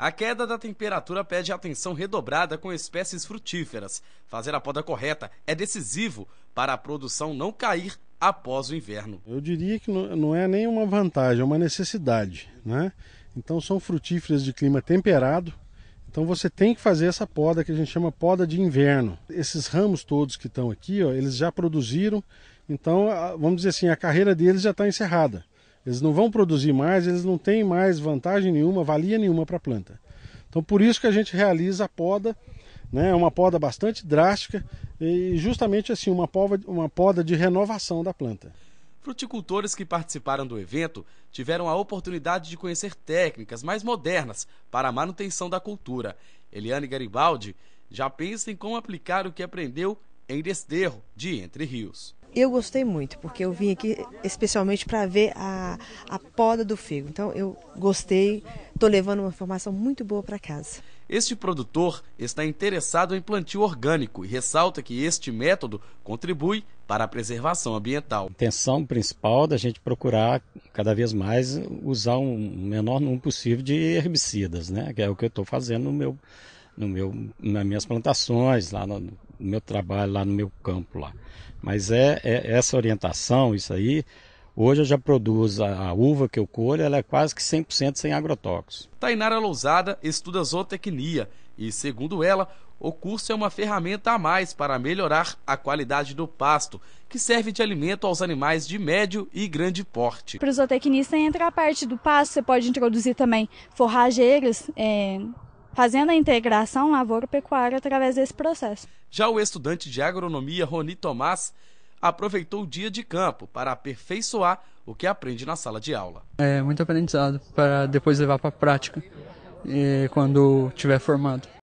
A queda da temperatura pede atenção redobrada com espécies frutíferas. Fazer a poda correta é decisivo para a produção não cair após o inverno. Eu diria que não é nem uma vantagem, é uma necessidade, né? Então são frutíferas de clima temperado. Então você tem que fazer essa poda que a gente chama poda de inverno. Esses ramos todos que estão aqui, ó, eles já produziram. Então, vamos dizer assim, a carreira deles já está encerrada. Eles não vão produzir mais, eles não têm mais vantagem nenhuma, valia nenhuma para a planta. Então por isso que a gente realiza a poda, né, é uma poda bastante drástica e justamente assim uma poda, uma poda de renovação da planta. Fruticultores que participaram do evento tiveram a oportunidade de conhecer técnicas mais modernas para a manutenção da cultura. Eliane Garibaldi já pensa em como aplicar o que aprendeu em Desterro de Entre Rios. Eu gostei muito, porque eu vim aqui especialmente para ver a, a poda do figo. Então eu gostei, estou levando uma informação muito boa para casa. Este produtor está interessado em plantio orgânico e ressalta que este método contribui para a preservação ambiental. A intenção principal da gente procurar cada vez mais usar o um menor número possível de herbicidas, né? Que é o que eu estou fazendo no meu no meu, nas minhas plantações, lá no, no meu trabalho, lá no meu campo lá. Mas é, é essa orientação, isso aí, Hoje eu já produzo a, uva que eu colho, ela é quase que 100% sem agrotóxicos. Tainara Lousada estuda zootecnia e, segundo ela, o curso é uma ferramenta a mais para melhorar a qualidade do pasto, que serve de alimento aos animais de médio e grande porte. Para o zootecnista entra a parte do pasto, você pode introduzir também forrageiras, é fazendo a integração lavoura-pecuária através desse processo. Já o estudante de agronomia Roni Tomás aproveitou o dia de campo para aperfeiçoar o que aprende na sala de aula. É muito aprendizado para depois levar para a prática eh, quando tiver formado.